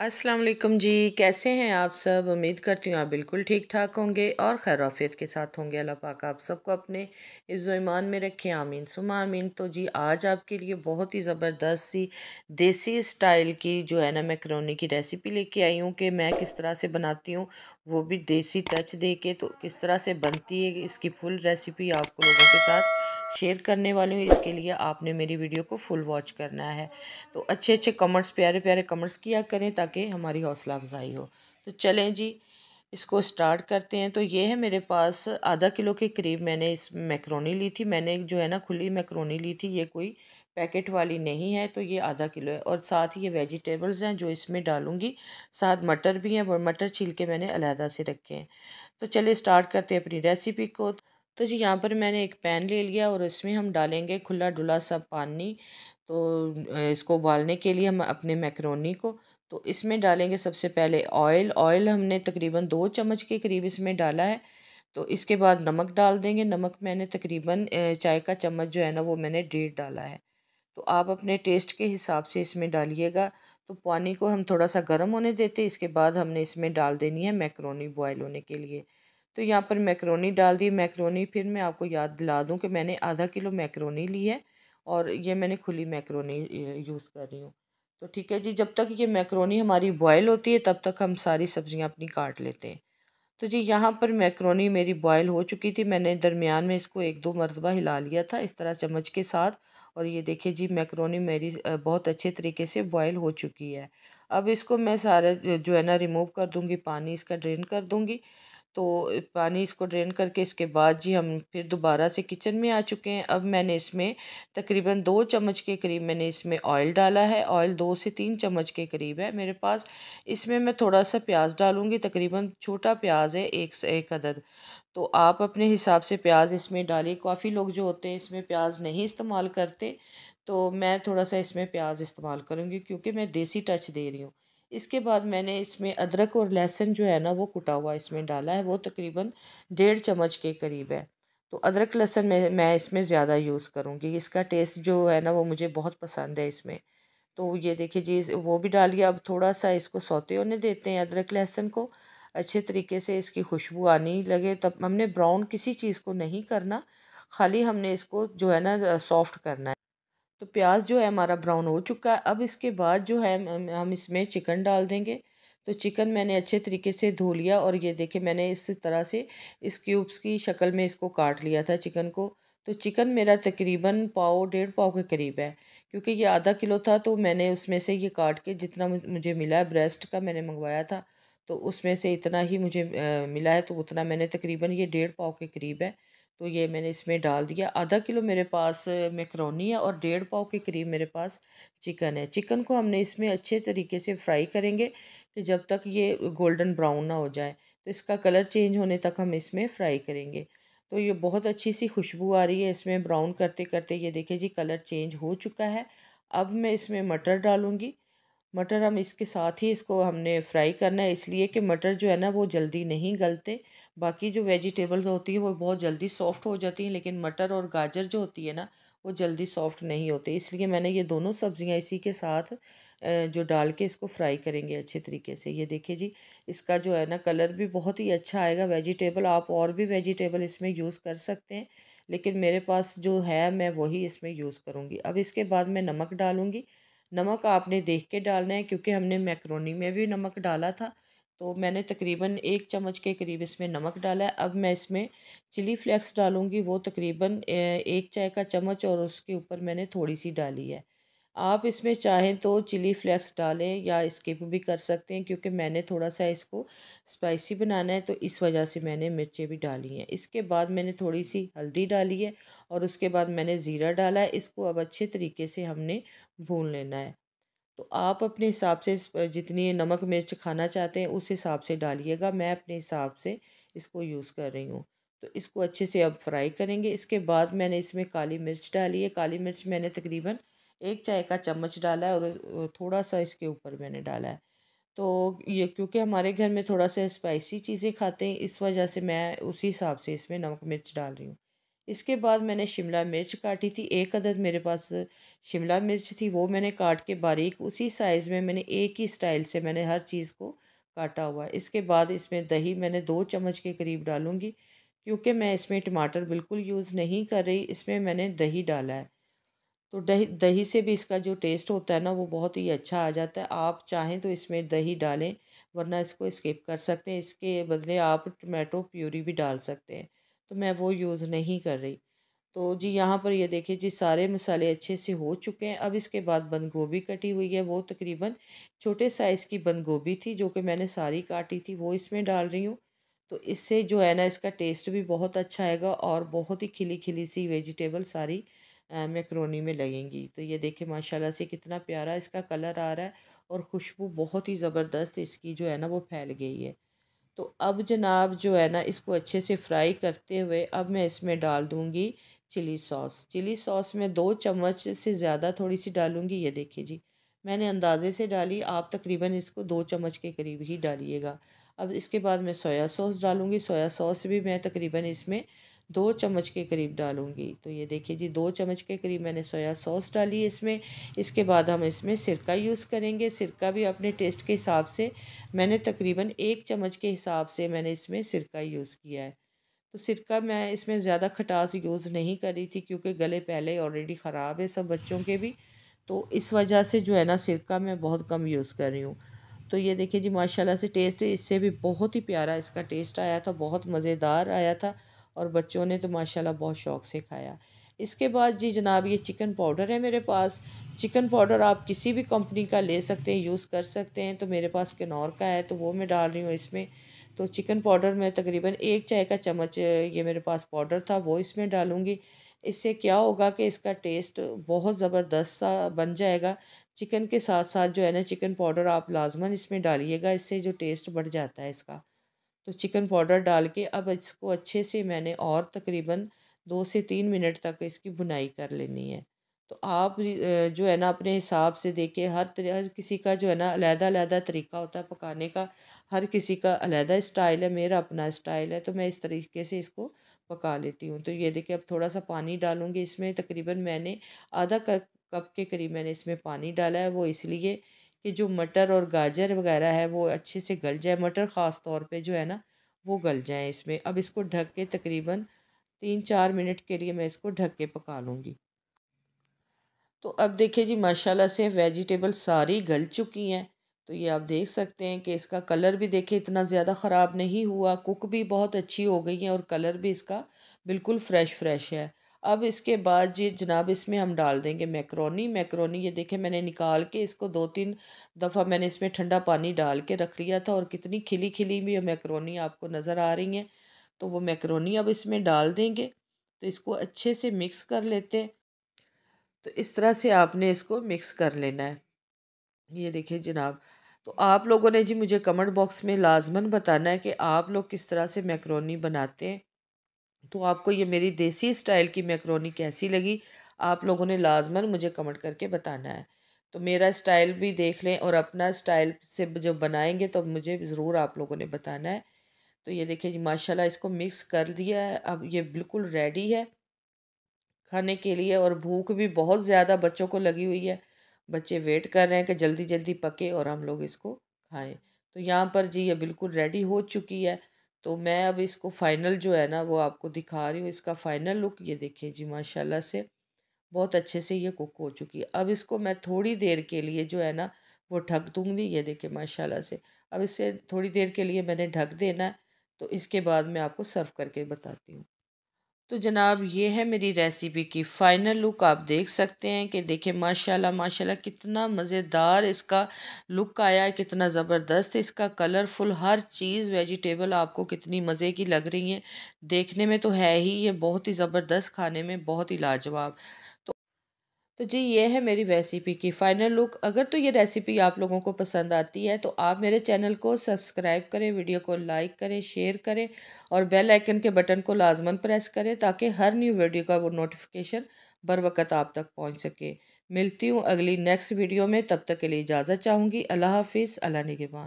अस्सलाम वालेकुम जी कैसे हैं आप सब उम्मीद करती हूँ आप बिल्कुल ठीक ठाक होंगे और खैरफियत के साथ होंगे अल्लाह पाक आप सबको अपने ईमान में रखें आमीन सुमा आमीन तो जी आज आपके लिए बहुत ही ज़बरदस्त सी देसी स्टाइल की जो है ना मैक्रोनी की रेसिपी लेके आई हूँ कि मैं किस तरह से बनाती हूँ वो भी देसी टच दे के तो किस तरह से बनती है इसकी फुल रेसिपी आपको लोगों के साथ शेयर करने वाली हूँ इसके लिए आपने मेरी वीडियो को फुल वॉच करना है तो अच्छे अच्छे कमेंट्स प्यारे प्यारे कमेंट्स किया करें ताकि हमारी हौसला अफजाई हो तो चलें जी इसको स्टार्ट करते हैं तो ये है मेरे पास आधा किलो के करीब मैंने इस मैक्रोनी ली थी मैंने जो है ना खुली मैक्रोनी ली थी ये कोई पैकेट वाली नहीं है तो ये आधा किलो है और साथ ही ये वेजिटेबल्स हैं जो इसमें डालूँगी साथ मटर भी हैं मटर छील के मैंने अलहदा से रखे हैं तो चलिए स्टार्ट करते हैं अपनी रेसिपी को तो जी यहाँ पर मैंने एक पैन ले लिया और इसमें हम डालेंगे खुला डुला सा पानी तो इसको उबालने के लिए हम अपने मैक्रोनी को तो इसमें डालेंगे सबसे पहले ऑयल ऑयल हमने तकरीबन दो चम्मच के करीब इसमें डाला है तो इसके बाद नमक डाल देंगे नमक मैंने तकरीबन चाय का चम्मच जो है ना वो मैंने डेढ़ डाला है तो आप अपने टेस्ट के हिसाब से इसमें डालिएगा तो पानी को हम थोड़ा सा गर्म होने देते इसके बाद हमने इसमें डाल देनी है मैक्रोनी बॉयल होने के लिए तो यहाँ पर मैक्रोनी डाल दी मैक्रोनी फिर मैं आपको याद दिला दूँ कि मैंने आधा किलो मैक्रोनी ली है और ये मैंने खुली मैक्रोनी यूज़ कर रही हूँ तो ठीक है जी जब तक ये मैक्रोनी हमारी बॉयल होती है तब तक हम सारी सब्जियाँ अपनी काट लेते हैं तो जी यहाँ पर मैक्रोनी मेरी बॉयल हो चुकी थी मैंने दरमियान में इसको एक दो मरतबा हिला लिया था इस तरह चम्मच के साथ और ये देखिए जी मैक्रोनी मेरी बहुत अच्छे तरीके से बॉयल हो चुकी है अब इसको मैं सारे जो है ना रिमूव कर दूँगी पानी इसका ड्रेन कर दूँगी तो पानी इसको ड्रेन करके इसके बाद जी हम फिर दोबारा से किचन में आ चुके हैं अब मैंने इसमें तकरीबन दो चम्मच के करीब मैंने इसमें ऑयल डाला है ऑयल दो से तीन चम्मच के करीब है मेरे पास इसमें मैं थोड़ा सा प्याज डालूंगी तकरीबन छोटा प्याज है एक से एक अदद तो आप अपने हिसाब से प्याज इसमें डालिए काफ़ी लोग जो होते हैं इसमें प्याज नहीं इस्तेमाल करते तो मैं थोड़ा सा इसमें प्याज इस्तेमाल करूँगी क्योंकि मैं देसी टच दे रही हूँ इसके बाद मैंने इसमें अदरक और लहसुन जो है ना वो कुटा हुआ इसमें डाला है वो तकरीबन डेढ़ चम्मच के करीब है तो अदरक लहसुन में मैं इसमें ज़्यादा यूज़ करूँगी इसका टेस्ट जो है ना वो मुझे बहुत पसंद है इसमें तो ये देखिए जी वो भी डालिए अब थोड़ा सा इसको सोते होने देते हैं अदरक लहसुन को अच्छे तरीके से इसकी खुशबू आने लगे तब हमने ब्राउन किसी चीज़ को नहीं करना खाली हमने इसको जो है ना सॉफ्ट करना है तो प्याज जो है हमारा ब्राउन हो चुका है अब इसके बाद जो है हम इसमें चिकन डाल देंगे तो चिकन मैंने अच्छे तरीके से धो लिया और ये देखे मैंने इस तरह से इस क्यूब्स की शक्ल में इसको काट लिया था चिकन को तो चिकन मेरा तकरीबन पाओ डेढ़ पाओ के करीब है क्योंकि ये आधा किलो था तो मैंने उसमें से ये काट के जितना मुझे मिला है ब्रेस्ट का मैंने मंगवाया था तो उसमें से इतना ही मुझे आ, मिला है तो उतना मैंने तकरीबन ये डेढ़ पाओ के करीब है तो ये मैंने इसमें डाल दिया आधा किलो मेरे पास मैक्रोनी है और डेढ़ पाव के करीब मेरे पास चिकन है चिकन को हमने इसमें अच्छे तरीके से फ्राई करेंगे कि जब तक ये गोल्डन ब्राउन ना हो जाए तो इसका कलर चेंज होने तक हम इसमें फ्राई करेंगे तो ये बहुत अच्छी सी खुशबू आ रही है इसमें ब्राउन करते करते ये देखिए जी कलर चेंज हो चुका है अब मैं इसमें मटर डालूँगी मटर हम इसके साथ ही इसको हमने फ्राई करना है इसलिए कि मटर जो है ना वो जल्दी नहीं गलते बाकी जो वेजिटेबल्स होती हैं वो बहुत जल्दी सॉफ्ट हो जाती हैं लेकिन मटर और गाजर जो होती है ना वो जल्दी सॉफ्ट नहीं होते इसलिए मैंने ये दोनों सब्जियां इसी के साथ जो डाल के इसको फ्राई करेंगे अच्छे तरीके से ये देखिए जी इसका जो है ना कलर भी बहुत ही अच्छा आएगा वेजिटेबल आप और भी वेजिटेबल इसमें यूज़ कर सकते हैं लेकिन मेरे पास जो है मैं वही इसमें यूज़ करूँगी अब इसके बाद मैं नमक डालूँगी नमक आपने देख के डालना है क्योंकि हमने मैक्रोनी में भी नमक डाला था तो मैंने तकरीबन एक चम्मच के करीब इसमें नमक डाला है अब मैं इसमें चिली फ्लेक्स डालूँगी वो तकरीबन एक चाय का चम्मच और उसके ऊपर मैंने थोड़ी सी डाली है आप इसमें चाहें तो चिली फ्लेक्स डालें या स्किप भी कर सकते हैं क्योंकि मैंने थोड़ा सा इसको स्पाइसी बनाना है तो इस वजह से मैंने मिर्चें भी डाली हैं इसके बाद मैंने थोड़ी सी हल्दी डाली है और उसके बाद मैंने ज़ीरा डाला है इसको अब अच्छे तरीके से हमने भून लेना है तो आप अपने हिसाब से जितनी नमक मिर्च खाना चाहते हैं उस हिसाब से डालिएगा मैं अपने हिसाब से इसको यूज़ कर रही हूँ तो इसको अच्छे से अब फ्राई करेंगे इसके बाद मैंने इसमें काली मिर्च डाली है काली मिर्च मैंने तकरीबन एक चाय का चम्मच डाला है और थोड़ा सा इसके ऊपर मैंने डाला है तो ये क्योंकि हमारे घर में थोड़ा सा स्पाइसी चीज़ें खाते हैं इस वजह से मैं उसी हिसाब से इसमें नमक मिर्च डाल रही हूँ इसके बाद मैंने शिमला मिर्च काटी थी एक अदद मेरे पास शिमला मिर्च थी वो मैंने काट के बारीक उसी साइज़ में मैंने एक ही स्टाइल से मैंने हर चीज़ को काटा हुआ है इसके बाद इसमें दही मैंने दो चम्मच के करीब डालूँगी क्योंकि मैं इसमें टमाटर बिल्कुल यूज़ नहीं कर रही इसमें मैंने दही डाला है तो दही दही से भी इसका जो टेस्ट होता है ना वो बहुत ही अच्छा आ जाता है आप चाहें तो इसमें दही डालें वरना इसको स्किप कर सकते हैं इसके बदले आप टमाटो प्यूरी भी डाल सकते हैं तो मैं वो यूज़ नहीं कर रही तो जी यहाँ पर ये देखिए जी सारे मसाले अच्छे से हो चुके हैं अब इसके बाद बंद गोभी कटी हुई है वो तकरीबन छोटे साइज़ की बंद गोभी थी जो कि मैंने सारी काटी थी वो इसमें डाल रही हूँ तो इससे जो है ना इसका टेस्ट भी बहुत अच्छा आएगा और बहुत ही खिली खिली सी वेजिटेबल सारी मैक्रोनी में लगेंगी तो ये देखिए माशाल्लाह से कितना प्यारा इसका कलर आ रहा है और खुशबू बहुत ही ज़बरदस्त इसकी जो है ना वो फैल गई है तो अब जनाब जो है ना इसको अच्छे से फ्राई करते हुए अब मैं इसमें डाल दूँगी चिली सॉस चिली सॉस में दो चम्मच से ज़्यादा थोड़ी सी डालूँगी ये देखिए जी मैंने अंदाज़े से डाली आप तकरीबन इसको दो चम्मच के करीब ही डालिएगा अब इसके बाद मैं सोया सॉस डालूँगी सोया सॉस भी मैं तकरीबन इसमें दो चम्मच के करीब डालूंगी तो ये देखिए जी दो चम्मच के करीब मैंने सोया सॉस डाली इसमें इसके बाद हम इसमें सिरका यूज़ करेंगे सिरका भी अपने टेस्ट के हिसाब से मैंने तकरीबन एक चम्मच के हिसाब से मैंने इसमें सिरका यूज़ किया है तो सिरका मैं इसमें ज़्यादा खटास यूज़ नहीं कर रही थी क्योंकि गले पहले ऑलरेडी ख़राब है सब बच्चों के भी तो इस वजह से जो है ना सिरका मैं बहुत कम यूज़ कर रही हूँ तो ये देखिए जी माशाल्लाह से टेस्ट इससे भी बहुत ही प्यारा इसका टेस्ट आया था बहुत मज़ेदार आया था और बच्चों ने तो माशाल्लाह बहुत शौक़ से खाया इसके बाद जी जनाब ये चिकन पाउडर है मेरे पास चिकन पाउडर आप किसी भी कंपनी का ले सकते हैं यूज़ कर सकते हैं तो मेरे पास किनौर का है तो वो मैं डाल रही हूँ इसमें तो चिकन पाउडर में तकरीबन एक चाय का चम्मच ये मेरे पास पाउडर था वो इसमें डालूँगी इससे क्या होगा कि इसका टेस्ट बहुत ज़बरदस्त सा बन जाएगा चिकन के साथ साथ जो है ना चिकन पाउडर आप लाजमन इसमें डालिएगा इससे जो टेस्ट बढ़ जाता है इसका तो चिकन पाउडर डाल के अब इसको अच्छे से मैंने और तकरीबन दो से तीन मिनट तक इसकी बुनाई कर लेनी है तो आप जो है ना अपने हिसाब से देखिए हर हर किसी का जो है ना अलहदा अलहदा तरीका होता है पकाने का हर किसी का अलहदा स्टाइल है मेरा अपना स्टाइल है तो मैं इस तरीके से इसको पका लेती हूँ तो ये देखिए अब थोड़ा सा पानी डालूँगी इसमें तकरीबन मैंने आधा कप के करीब मैंने इसमें पानी डाला है वो इसलिए कि जो मटर और गाजर वगैरह है वो अच्छे से गल जाए मटर ख़ास तौर पे जो है ना वो गल जाए इसमें अब इसको ढक के तकरीबन तीन चार मिनट के लिए मैं इसको ढक के पका लूँगी तो अब देखिए जी माशाल्लाह से वेजिटेबल सारी गल चुकी हैं तो ये आप देख सकते हैं कि इसका कलर भी देखिए इतना ज़्यादा ख़राब नहीं हुआ कुक भी बहुत अच्छी हो गई है और कलर भी इसका बिल्कुल फ्रेश फ्रेश है अब इसके बाद ये जनाब इसमें हम डाल देंगे मैक्रोनी मैक्रोनी ये देखें मैंने निकाल के इसको दो तीन दफ़ा मैंने इसमें ठंडा पानी डाल के रख लिया था और कितनी खिली खिली भी मैक्रोनी आपको नज़र आ रही हैं तो वो मैक्रोनी अब इसमें डाल देंगे तो इसको अच्छे से मिक्स कर लेते हैं तो इस तरह से आपने इसको मिक्स कर लेना है ये देखिए जनाब तो आप लोगों ने जी मुझे कमेंट बॉक्स में लाजमन बताना है कि आप लोग किस तरह से मैक्रोनी बनाते हैं तो आपको ये मेरी देसी स्टाइल की मैक्रोनी कैसी लगी आप लोगों ने लाजमन मुझे कमेंट करके बताना है तो मेरा स्टाइल भी देख लें और अपना स्टाइल से जो बनाएंगे तो मुझे ज़रूर आप लोगों ने बताना है तो ये देखिए जी माशाला इसको मिक्स कर दिया है अब ये बिल्कुल रेडी है खाने के लिए और भूख भी बहुत ज़्यादा बच्चों को लगी हुई है बच्चे वेट कर रहे हैं कि जल्दी जल्दी पके और हम लोग इसको खाएँ तो यहाँ पर जी ये बिल्कुल रेडी हो चुकी है तो मैं अब इसको फ़ाइनल जो है ना वो आपको दिखा रही हूँ इसका फ़ाइनल लुक ये देखिए जी माशाल्लाह से बहुत अच्छे से ये कुक हो चुकी है अब इसको मैं थोड़ी देर के लिए जो है ना वो ढक दूँगी ये देखिए माशाल्लाह से अब इसे थोड़ी देर के लिए मैंने ढक देना है तो इसके बाद मैं आपको सर्व करके बताती हूँ तो जनाब ये है मेरी रेसिपी की फ़ाइनल लुक आप देख सकते हैं कि देखें माशाल्लाह माशाल्लाह कितना मज़ेदार इसका लुक आया है कितना ज़बरदस्त इसका कलरफुल हर चीज़ वेजिटेबल आपको कितनी मज़े की लग रही है देखने में तो है ही ये बहुत ही ज़बरदस्त खाने में बहुत ही लाजवाब तो जी ये है मेरी रेसिपी की फ़ाइनल लुक अगर तो ये रेसिपी आप लोगों को पसंद आती है तो आप मेरे चैनल को सब्सक्राइब करें वीडियो को लाइक करें शेयर करें और बेल आइकन के बटन को लाजमन प्रेस करें ताकि हर न्यू वीडियो का वो नोटिफिकेशन बर वक्त आप तक पहुँच सके मिलती हूँ अगली नेक्स्ट वीडियो में तब तक के लिए इजाज़त चाहूँगी अल्लाह हाफिज़ अल्लाह निगबान